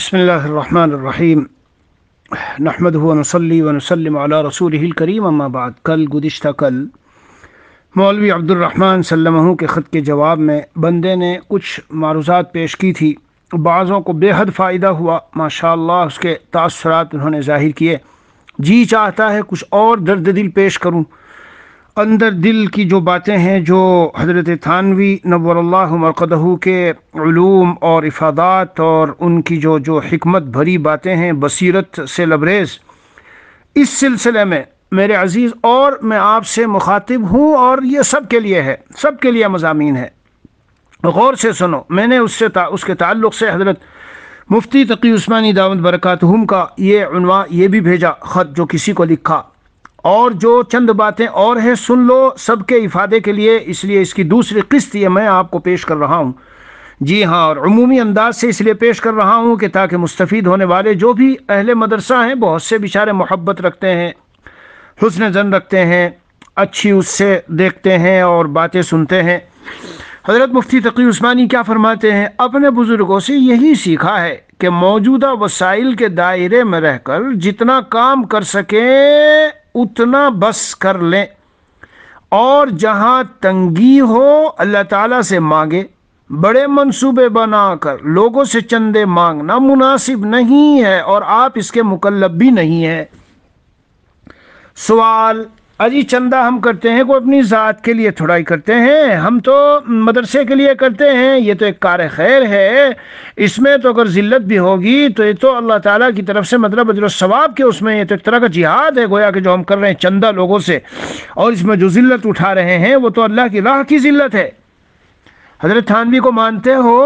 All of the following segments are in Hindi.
بسم الله الرحمن الرحيم नहमद वनसली वनसलम रसूलकरीम अम्मा बाद कल गुज्त कल मौलवी अब्दुलरहमान सल्लमहू के ख़त के जवाब में बंदे ने कुछ मारूजात पेश की थी बाज़ों को बेहद फ़ायदा हुआ माशा उसके तासरात उन्होंने ज़ाहिर किए जी चाहता है कुछ और दर्द दिल पेश करूँ अंदर दिल की जो बातें हैं जो हज़रत थानवी नवरल्लाकदहू के लूम और इफ़ादात और उनकी जो जो हमत भरी बातें हैं बसरत से लबरेज़ इस सिलसिले में मेरे अज़ीज़ और मैं आपसे मुखातिब हूँ और ये सब के लिए है सब के लिए मजामी है गौर से सुनो मैंने उससे ता, उसके ताल्लुक़ से हज़रत मुफ्ती तकी उस्मानी दावत बरकत हम का ये ये भी भेजा ख़त जो किसी को लिखा और जो चंद बातें और हैं सुन लो सबके इफ़ादे के लिए इसलिए इसकी दूसरी किस्त ये मैं आपको पेश कर रहा हूँ जी हाँ और अमूमी अंदाज से इसलिए पेश कर रहा हूँ कि ताकि मुस्तफ़ होने वाले जो भी अहल मदरसा हैं बहुत से बेचारे मोहब्बत रखते हैं हसन जन रखते हैं अच्छी उससे देखते हैं और बातें सुनते हैं हज़रत मुफ्ती तकी उस्मानी क्या फरमाते हैं अपने बुज़ुर्गों से यही सीखा है कि मौजूदा वसाइल के दायरे में रहकर जितना काम कर सकें उतना बस कर लें और जहाँ तंगी हो अल्लाह ताला से मांगे बड़े मंसूबे बनाकर लोगों से चंदे मांगना मुनासिब नहीं है और आप इसके मुकल्लब भी नहीं है सवाल अजी चंदा हम करते हैं को अपनी ज़ात के लिए थोड़ा ही करते हैं हम तो मदरसे के लिए करते हैं ये तो एक कार खैर है इसमें तो अगर ज़िल्लत भी होगी तो ये तो अल्लाह ताला की तरफ से मतलब अजरसवाब के उसमें ये तो एक तरह का जिहाद है गोया कि जो हम कर रहे हैं चंदा लोगों से और इसमें जो ज़िल्लत उठा रहे हैं वो तो अल्लाह की राह की ज़िल्लत है हज़रत थानवी को मानते हो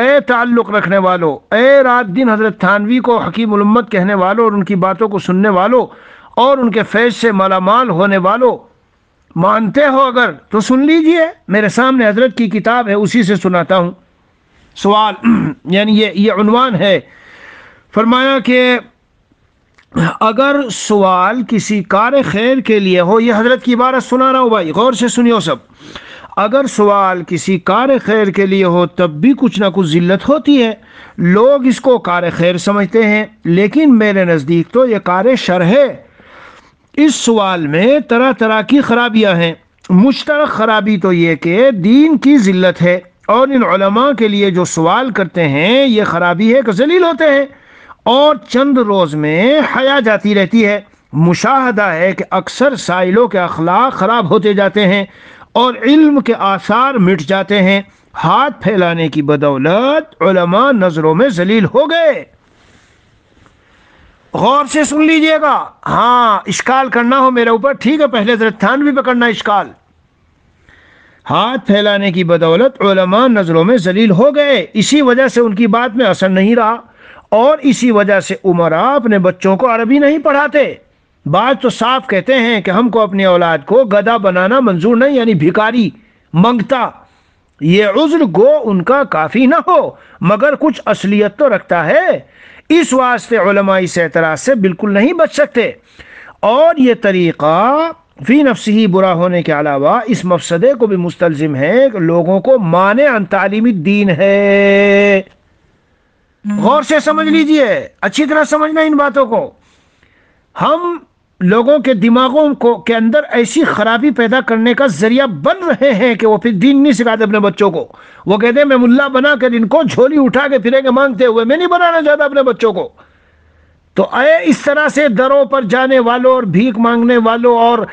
ए ताल्लुक़ रखने वालों ए रात दिन हज़रत थानवी को हकीम उलम्मत कहने वालों और उनकी बातों को सुनने वालों और उनके फैज से मालामाल होने वालों मानते हो अगर तो सुन लीजिए मेरे सामने हजरत की किताब है उसी से सुनाता हूँ सवाल यानी ये ये अनवान है फरमाया कि अगर सवाल किसी कार खैर के लिए हो ये हजरत की इबारत सुना रहा हूँ भाई गौर से सुनियो सब अगर सवाल किसी कार खैर के लिए हो तब भी कुछ ना कुछ ज़िल्लत होती है लोग इसको कार खैर समझते हैं लेकिन मेरे नज़दीक तो ये कार शर है इस सवाल में तरह तरह की खराबियां हैं मुश्तर खराबी तो ये कि दीन की ज़िल्लत है और इन उलमा के लिए जो सवाल करते हैं ये खराबी है कि जलील होते हैं और चंद रोज़ में हया जाती रहती है मुशाहदा है कि अक्सर साइलों के अखलाक ख़राब होते जाते हैं और इल्म के आसार मिट जाते हैं हाथ फैलाने की बदौलत नज़रों में जलील हो गए गौर से सुन लीजिएगा हाँ इश्काल करना हो मेरे ऊपर ठीक है पहले जरा थानवी पे इश्काल हाथ फैलाने की बदौलत नज़रों में जलील हो गए इसी वजह से उनकी बात में असर नहीं रहा और इसी वजह से उमरा अपने बच्चों को अरबी नहीं पढ़ाते बात तो साफ कहते हैं कि हमको अपनी औलाद को गदा बनाना मंजूर नहीं यानी भिकारी मंगता ये उज्र गो उनका काफ़ी ना हो मगर कुछ असलियत तो रखता है इस वास्ते इस एतराज़ से बिल्कुल नहीं बच सकते और ये तरीक़ा फ़ी नफ्स ही बुरा होने के अलावा इस मफसदे को भी मुस्तलज़म है कि लोगों को माने अन तालीमी दीन है हम्म। गौर से समझ लीजिए अच्छी तरह समझना इन बातों को हम लोगों के दिमागों को के अंदर ऐसी खराबी पैदा करने का जरिया बन रहे हैं कि वो फिर दीन नहीं सिखाते अपने बच्चों को वो कहते हैं मैं मुल्ला बना कर इनको झोली उठा के फिरेंगे मांगते हुए मैं नहीं बनाना चाहता अपने बच्चों को तो आए इस तरह से दरों पर जाने वालों और भीख मांगने वालों और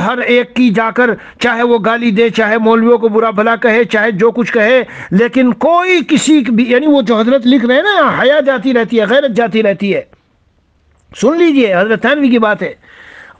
हर एक की जाकर चाहे वो गाली दे चाहे मौलवियों को बुरा भला कहे चाहे जो कुछ कहे लेकिन कोई किसी भी यानी वो जो हजरत लिख रहे हैं ना हया जाती रहती है गैरत जाती रहती है सुन लीजिए हजरत थानवी की बात है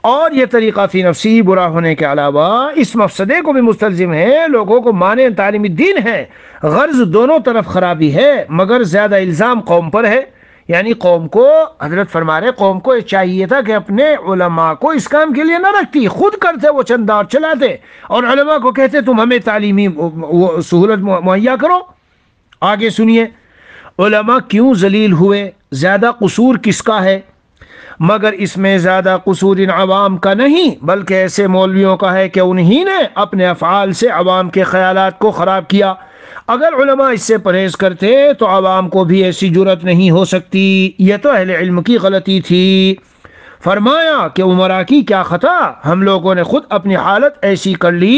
और यह तरीक़ा फ़ी नफसी बुरा होने के अलावा इस मफसदे को भी मुस्तजिम है लोगों को माने तालीमी दिन है गर्ज दोनों तरफ खराबी है मगर ज़्यादा इल्ज़ाम कौम पर है यानी कौम को हजरत फरमा रहे कौम को चाहिए था कि अपने उलमा को इस काम के लिए ना रखती खुद करते वो चंदा और चलाते और उलमा को कहते तुम हमें तालीमी सहूलत मुहैया करो आगे सुनिए क्यों जलील हुए ज़्यादा कसूर किसका है मगर इसमें ज़्यादा कसूर इन आवाम का नहीं बल्कि ऐसे मौलवियों का है कि उन्हीं ने अपने अफ़ाल से आवाम के ख्याल को ख़राब किया अगर इससे परहेज़ करते तो आवाम को भी ऐसी जरूरत नहीं हो सकती यह तो अहिल की गलती थी फरमाया कि उमरा की क्या ख़ता हम लोगों ने ख़ुद अपनी हालत ऐसी कर ली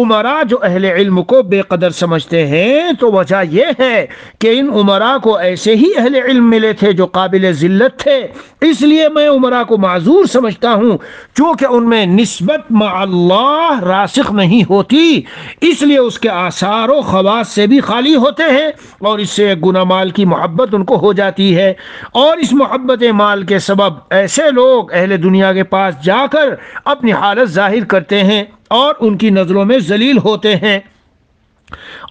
उमरा जो अहल इल्म को बेकदर समझते हैं तो वजह यह है कि इन उमरा को ऐसे ही अहल इल्म मिले थे जो काबिल ज़िल्लत थे इसलिए मैं उमरा को माजूर समझता हूँ चूँकि उनमें नस्बत मल्ला रासिक नहीं होती इसलिए उसके आसार खवास से भी खाली होते हैं और इससे गुना माल की मोहब्बत उनको हो जाती है और इस मोहब्बत माल के सबब ऐसे लोग लोग अहल दुनिया के पास जाकर अपनी हालत जाहिर करते हैं और उनकी नज़रों में जलील होते हैं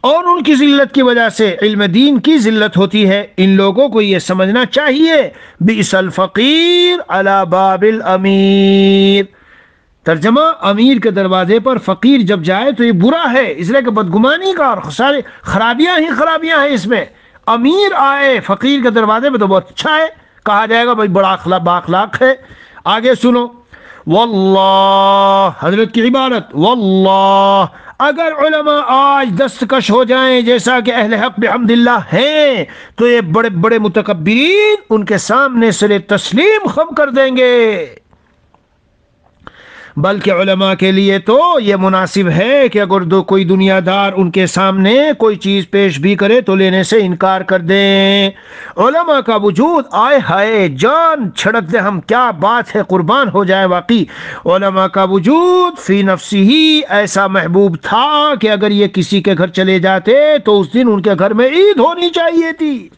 और उनकी ज़िल्लत की वजह से इल्म दीन की ज़िल्लत होती है इन लोगों को ये समझना चाहिए बिसल फ़कीर अला बाबिल अमीर तर्जमा अमीर के दरवाजे पर फ़कीर जब जाए तो ये बुरा है इसलिए कि बदगुमानी का और सारे खराबियां ही खराबियां हैं इसमें अमीर आए फ़कीर के दरवाजे पर तो बहुत अच्छा है कहा जाएगा भाई बड़ा अखला बाखलाक है आगे सुनो वल्लाह हजरत की इबारत वल्लाह अगर आज दस्तकश हो जाएं जैसा कि अहल हक अहमदिल्ला हैं तो ये बड़े बड़े मुतकबरीन उनके सामने सिले तस्लीम खम कर देंगे बल्कि के लिए तो ये मुनासिब है कि अगर दो कोई दुनियादार उनके सामने कोई चीज़ पेश भी करे तो लेने से इनकार कर दें उलमा का वजूद आए हाय जान छड़क दे हम क्या बात है कुर्बान हो जाए वाकई का वजूद फ़ी नफसी ही ऐसा महबूब था कि अगर ये किसी के घर चले जाते तो उस दिन उनके घर में ईद होनी चाहिए थी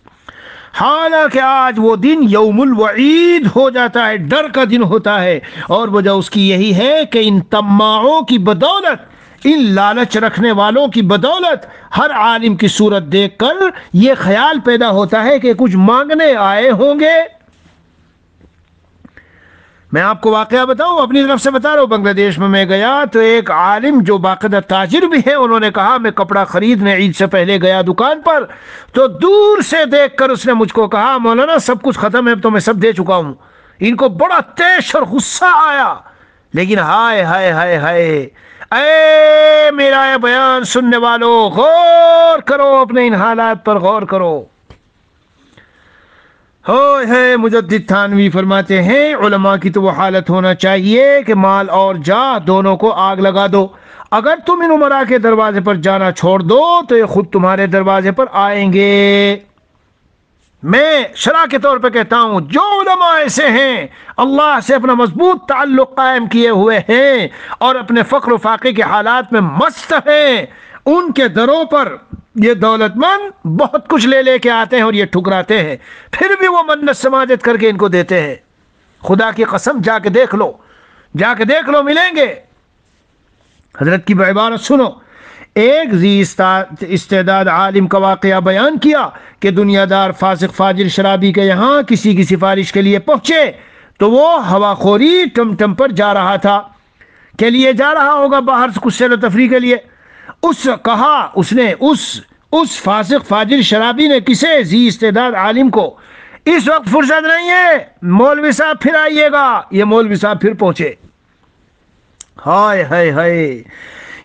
हालांकि आज वो दिन यौमुल वईद हो जाता है डर का दिन होता है और वजह उसकी यही है कि इन तमाओं की बदौलत इन लालच रखने वालों की बदौलत हर आलिम की सूरत देखकर ये ख्याल पैदा होता है कि कुछ मांगने आए होंगे मैं आपको वाक़ बताऊँ अपनी तरफ से बता रहा हूँ बांग्लादेश में मैं गया तो एक आलिम जो बाकायदा ताजिर भी है उन्होंने कहा मैं कपड़ा ख़रीदने ईद से पहले गया दुकान पर तो दूर से देख कर उसने मुझको कहा मौलाना सब कुछ ख़त्म है तो मैं सब दे चुका हूँ इनको बड़ा तेज और गुस्सा आया लेकिन हाय हाय हाय हाय अरे मेरा यह बयान सुनने वालों गौर करो अपने इन हालात पर गौर करो हो है मुजद्दिद थानवी फरमाते हैं उलमा की तो वो हालत होना चाहिए कि माल और जा दोनों को आग लगा दो अगर तुम इन उमरा के दरवाजे पर जाना छोड़ दो तो ये खुद तुम्हारे दरवाजे पर आएंगे मैं शरा के तौर पर कहता हूं जो उलमा ऐसे हैं अल्लाह से अपना मजबूत ताल्लुक़ कायम किए हुए हैं और अपने फ़ख्र फाक़े के हालात में मस्त हैं उनके दरों पर ये दौलतमंद बहुत कुछ ले लेके आते हैं और ये ठुकराते हैं फिर भी वो मन्नत समाजत करके इनको देते हैं खुदा की कसम जाके देख लो जाके देख लो मिलेंगे हजरत की बेबान सुनो एक इस्तेदाद आलिम का वाक़ बयान किया कि दुनियादार फासिक फाजिल शराबी के यहाँ किसी की सिफारिश के लिए पहुंचे तो वो हवाखोरी टमटम पर जा रहा था के लिए जा रहा होगा बाहर कुछ सैर तफरी के लिए उस कहा उसने उस उस फासिक फाजिल शराबी ने किसे जी इस्तेदाद आलिम को इस वक्त फुर्सत नहीं है मौलवी साहब फिर आइएगा ये मौलवी साहब फिर पहुंचे हाय हाय हाय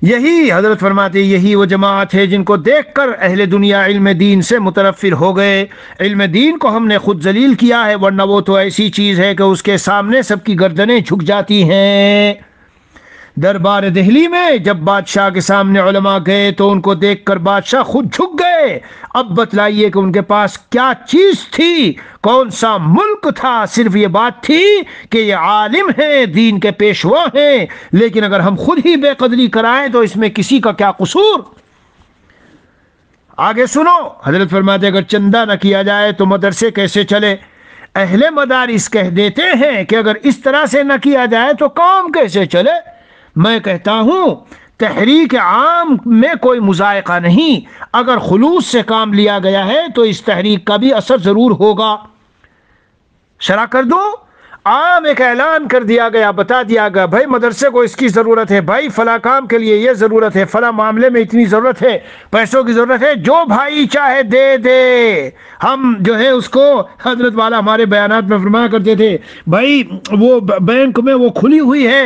यही हजरत फरमाते यही वो जमात है जिनको देख कर अहल दुनिया इल्म दीन से मुतरफिर हो गए इल्म दीन को हमने खुद जलील किया है वरना वो तो ऐसी चीज़ है कि उसके सामने सबकी गर्दनें झुक जाती हैं दरबार दिल्ली में जब बादशाह के सामने उलमा गए तो उनको देखकर बादशाह खुद झुक गए अब बतलाइए कि उनके पास क्या चीज़ थी कौन सा मुल्क था सिर्फ ये बात थी कि ये आलिम है दीन के पेशवा हैं लेकिन अगर हम खुद ही बेकदरी कराएं तो इसमें किसी का क्या कसूर आगे सुनो हजरत फरमाते अगर चंदा ना किया जाए तो मदरसे कैसे चले अहले मदारिस कह देते हैं कि अगर इस तरह से न किया जाए तो काम कैसे चले मैं कहता हूँ तहरीक आम में कोई मुजायका नहीं अगर खलूस से काम लिया गया है तो इस तहरीक का भी असर ज़रूर होगा शरा कर दो आम एक ऐलान कर दिया गया बता दिया गया भाई मदरसे को इसकी ज़रूरत है भाई फ़ला काम के लिए यह ज़रूरत है फ़ला मामले में इतनी ज़रूरत है पैसों की ज़रूरत है जो भाई चाहे दे दे हम जो है उसको हजरत वाला हमारे बयान में फरमाया करते थे भाई वो बैंक में वो खुली हुई है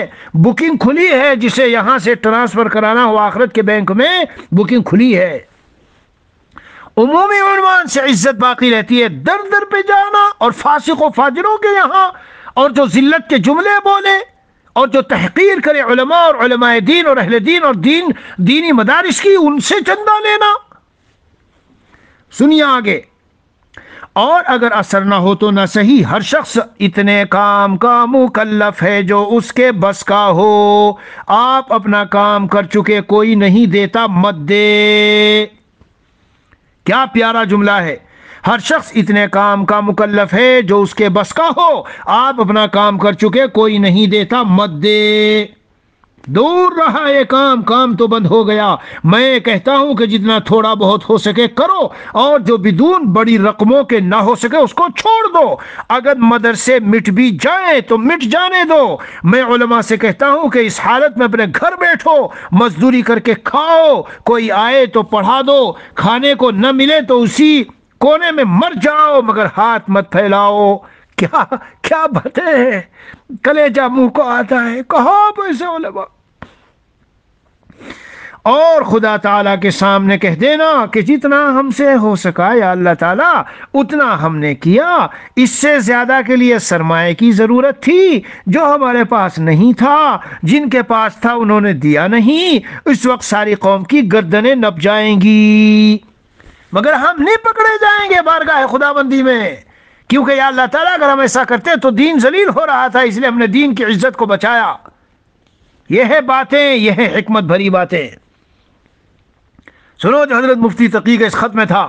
बुकिंग खुली है जिसे यहाँ से ट्रांसफ़र कराना हो आखरत के बैंक में बुकिंग खुली है उमूमी से इज्जत बाकी रहती है दर दर पे जाना और फासिक फाजरों के यहाँ और जो जिल्लत के जुमले बोले और जो तहकीर करे उलमा और उलमाए दीन और अहले दीन और दीन दीनी मदारिस की उनसे चंदा लेना सुनिए आगे और अगर असर ना हो तो ना सही हर शख्स इतने काम का मुकल्लफ है जो उसके बस का हो आप अपना काम कर चुके कोई नहीं देता मत दे क्या प्यारा जुमला है हर शख्स इतने काम का मुकल्लफ है जो उसके बस का हो आप अपना काम कर चुके कोई नहीं देता मत दे दूर रहा ये काम काम तो बंद हो गया मैं कहता हूं कि जितना थोड़ा बहुत हो सके करो और जो बिदून बड़ी रकमों के ना हो सके उसको छोड़ दो अगर मदरसे मिट भी जाए तो मिट जाने दो मैं उलमा से कहता हूं कि इस हालत में अपने घर बैठो मजदूरी करके खाओ कोई आए तो पढ़ा दो खाने को न मिले तो उसी कोने में मर जाओ मगर हाथ मत फैलाओ क्या क्या बातें हैं कलेजा मुंह को आता है कहो पैसे और खुदा ताला के सामने कह देना कि जितना हमसे हो सका या अल्लाह ताला उतना हमने किया इससे ज़्यादा के लिए सरमाए की ज़रूरत थी जो हमारे पास नहीं था जिनके पास था उन्होंने दिया नहीं इस वक्त सारी कौम की गर्दनें नप जाएंगी मगर हम नहीं पकड़े जाएंगे बारगाह खुदाबंदी में क्योंकि या अल्लाह ताला अगर हम ऐसा करते तो दीन जलील हो रहा था इसलिए हमने दीन की इज्जत को बचाया यह है बातें यह है हमत भरी बातें सुनो जो हजरत मुफ्ती तकी का इस खत में था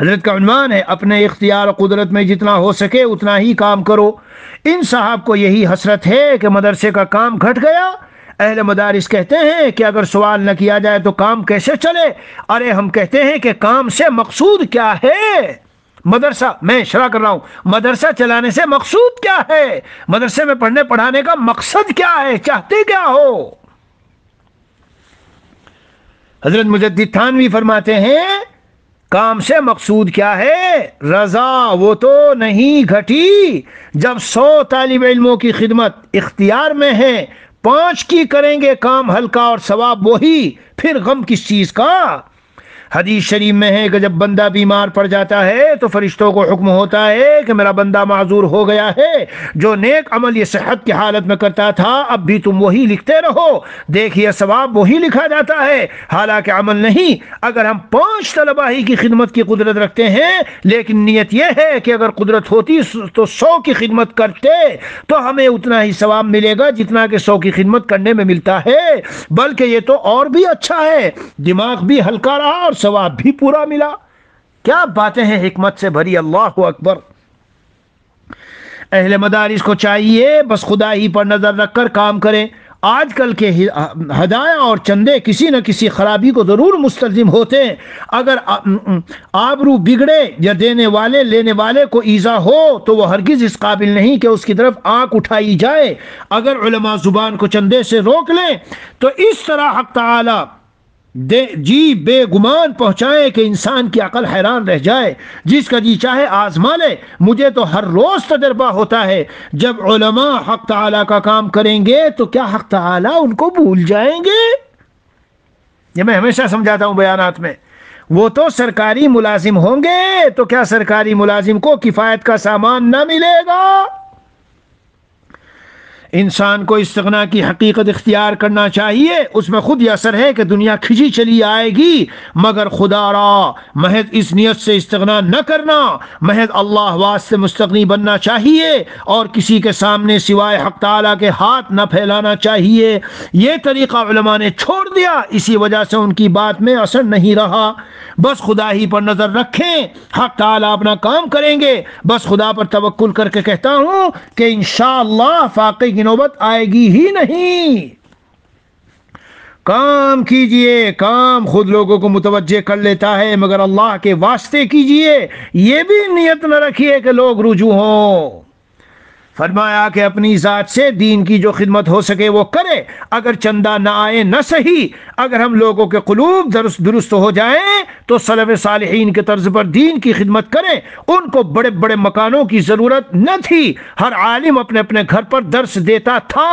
हजरत का अनुमान है अपने इख्तियार और कुदरत में जितना हो सके उतना ही काम करो इन साहब को यही हसरत है कि मदरसे का काम घट गया अहल मदारस कहते हैं कि अगर सवाल न किया जाए तो काम कैसे चले अरे हम कहते हैं कि काम से मकसूद क्या है मदरसा मैं शरा कर रहा हूँ मदरसा चलाने से मकसूद क्या है मदरसे में पढ़ने पढ़ाने का मकसद क्या है चाहते क्या हो हजरत मुजद्दी थानवी फरमाते हैं काम से मकसूद क्या है रजा वो तो नहीं घटी जब सौ तालब इलमों की खिदमत इख्तियार में है पांच की करेंगे काम हल्का और सवाब वही फिर गम किस चीज का हदीस शरीफ में है कि जब बंदा बीमार पड़ जाता है तो फरिश्तों को हुक्म होता है कि मेरा बंदा माजूर हो गया है जो नेक अमल ये सेहत की हालत में करता था अब भी तुम वही लिखते रहो देखिए सवाब वही लिखा जाता है हालांकि अमल नहीं अगर हम पांच तलबा ही की खिदमत की कुदरत रखते हैं लेकिन नीयत यह है कि अगर कुदरत होती तो सौ की खिदमत करते तो हमें उतना ही सवाब मिलेगा जितना कि सौ की खिदमत करने में मिलता है बल्कि ये तो और भी अच्छा है दिमाग भी हल्का रहा और सवाब भी पूरा मिला क्या बातें हैं हमत से भरी अल्लाह अकबर अहले मदारिस को चाहिए बस खुदा ही पर नज़र रख कर काम करें आजकल के हदाया और चंदे किसी न किसी खराबी को ज़रूर मुस्तजिम होते हैं अगर आबरू बिगड़े या देने वाले लेने वाले को ईज़ा हो तो वह हरगिज़ इस काबिल नहीं कि उसकी तरफ आंख उठाई जाए अगर जुबान को चंदे से रोक लें तो इस तरह हक ताली दे जी बेगुमान पहुंचाए कि इंसान की अकल हैरान रह जाए जिसका जी चाहे आजमा ले मुझे तो हर रोज़ तजर्बा होता है जब उलमा हक ताला का काम करेंगे तो क्या हक ताला उनको भूल जाएंगे ये मैं हमेशा समझाता हूं बयानात में वो तो सरकारी मुलाजिम होंगे तो क्या सरकारी मुलाजिम को किफ़ायत का सामान ना मिलेगा इंसान को इस्तना की हकीकत इख्तियार करना चाहिए उसमें खुद यह असर है कि दुनिया खिंची चली आएगी मगर खुदारा महज इस नीयत से इस्तना न करना महज अल्लाह वास्ते मुस्तनी बनना चाहिए और किसी के सामने सिवाय हक तला के हाथ न फैलाना चाहिए यह तरीक़ा ने छोड़ दिया इसी वजह से उनकी बात में असर नहीं रहा बस खुदा ही पर नज़र रखें हक तला अपना काम करेंगे बस खुदा पर तवक्ल करके कहता हूँ कि इन शाह फाक़ी नौबत आएगी ही नहीं काम कीजिए काम खुद लोगों को मुतवजे कर लेता है मगर अल्लाह के वास्ते कीजिए ये भी नियत न रखिए कि लोग रुजू हों फरमाया कि अपनी ज़ात से दीन की जो खिदमत हो सके वो करे अगर चंदा ना आए ना सही अगर हम लोगों के कलूब दुरुस्त दुरुस्त हो जाए तो सलफ़ साल के तर्ज पर दीन की खिदमत करें उनको बड़े बड़े मकानों की ज़रूरत न थी हर आलिम अपने अपने घर पर दर्स देता था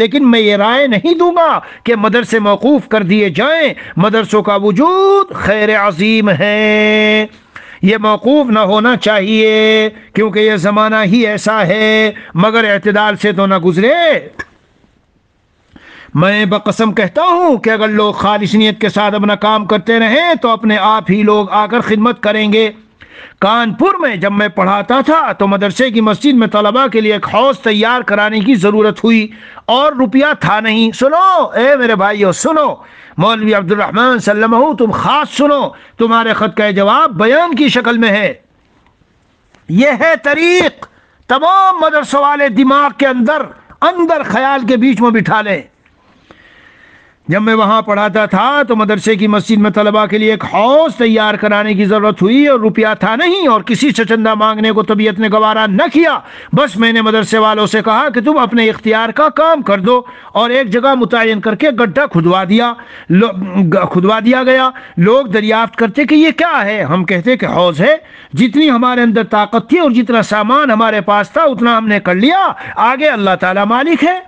लेकिन मैं ये राय नहीं दूंगा कि मदरसे मौकूफ़ कर दिए जाए मदरसों का वजूद खैर अजीम है ये मौकूफ़ ना होना चाहिए क्योंकि यह ज़माना ही ऐसा है मगर अतदाल से तो ना गुज़रे मैं बकसम कहता हूँ कि अगर लोग खालिश नीयत के साथ अपना काम करते रहें तो अपने आप ही लोग आकर खिदमत करेंगे कानपुर में जब मैं पढ़ाता था तो मदरसे की मस्जिद में तलबा के लिए एक हौस तैयार कराने की ज़रूरत हुई और रुपया था नहीं सुनो ए मेरे भाइयों सुनो मौलवी अब्दुलरहमान सल्लम तुम ख़ास सुनो तुम्हारे ख़त का जवाब बयान की शक्ल में है यह है तरीक़ तमाम मदरसों वाले दिमाग के अंदर अंदर ख्याल के बीच में बिठा लें जब मैं वहाँ पढ़ाता था तो मदरसे की मस्जिद में तलबा के लिए एक हौस तैयार कराने की ज़रूरत हुई और रुपया था नहीं और किसी से चंदा मांगने को तबीयत ने गवारा न किया बस मैंने मदरसे वालों से कहा कि तुम अपने इख्तियार का काम कर दो और एक जगह मुतयन करके गड्ढा खुदवा दिया खुदवा दिया गया लोग दरियाफ्त करते कि ये क्या है हम कहते कि हौज है जितनी हमारे अंदर ताकत थी और जितना सामान हमारे पास था उतना हमने कर लिया आगे अल्लाह ताला मालिक है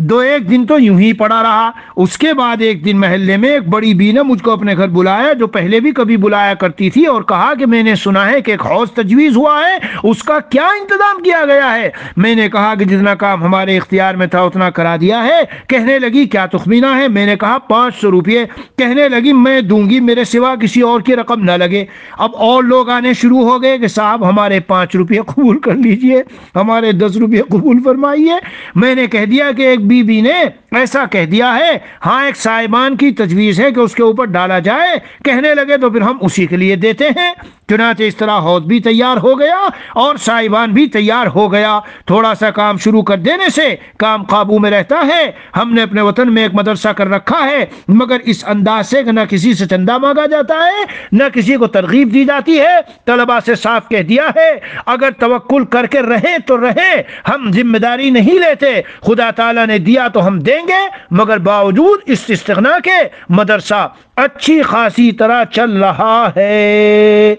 दो एक दिन तो यूं ही पड़ा रहा उसके बाद एक दिन महल्ले में एक बड़ी बी ने मुझको अपने घर बुलाया जो पहले भी कभी बुलाया करती थी और कहा कि मैंने सुना है कि एक हौस तजवीज़ हुआ है उसका क्या इंतज़ाम किया गया है मैंने कहा कि जितना काम हमारे इख्तियार में था उतना करा दिया है कहने लगी क्या तुखमीना है मैंने कहा पाँच सौ रुपये कहने लगी मैं दूंगी मेरे सिवा किसी और की रकम ना लगे अब और लोग आने शुरू हो गए कि साहब हमारे पाँच रुपये कबूल कर लीजिए हमारे दस रुपये कबूल फरमाइए मैंने कह दिया कि एक बीबी ने ऐसा कह दिया है हाँ एक साहिबान की तजवीज़ है कि उसके ऊपर डाला जाए कहने लगे तो फिर हम उसी के लिए देते हैं चुनाते इस तरह हौद भी तैयार हो गया और साहिबान भी तैयार हो गया थोड़ा सा काम शुरू कर देने से काम काबू में रहता है हमने अपने वतन में एक मदरसा कर रखा है मगर इस अंदाज से न किसी से चंदा मांगा जाता है न किसी को तरगीब दी जाती है तलबा से साफ कह दिया है अगर तवक्ल करके रहे तो रहे हम जिम्मेदारी नहीं लेते खुदा तला ने दिया तो हम दे देंगे मगर बावजूद इस इस्तना के मदरसा अच्छी खासी तरह चल रहा है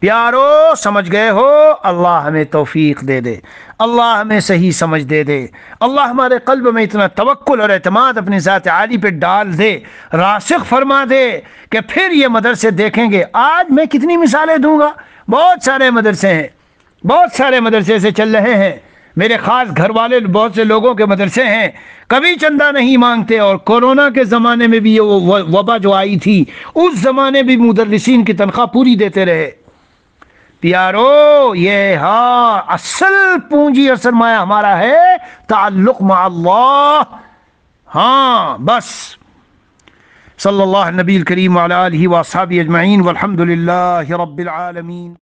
प्यारो समझ गए हो अल्लाह हमें तोफीक दे दे अल्लाह हमें सही समझ दे दे अल्लाह हमारे कल्ब में इतना तवक्ल और अतमाद अपनी ज़ात आली पे डाल दे रासिक फरमा दे कि फिर ये मदरसे देखेंगे आज मैं कितनी मिसालें दूंगा बहुत सारे मदरसे हैं बहुत सारे मदरसे से चल रहे हैं मेरे ख़ास घर वाले बहुत से लोगों के मदरसे हैं कभी चंदा नहीं मांगते और कोरोना के ज़माने में भी ये वबा जो आई थी उस ज़माने भी मुदरसिन की तनख्वाह पूरी देते रहे प्यारो ये हाँ असल पूंजी और सरमाया हमारा है ताल्लुक हाँ बस सल्लल्लाहु नबी करीम वसाबी अजमाइन वलहमदिल्ला रबालमीन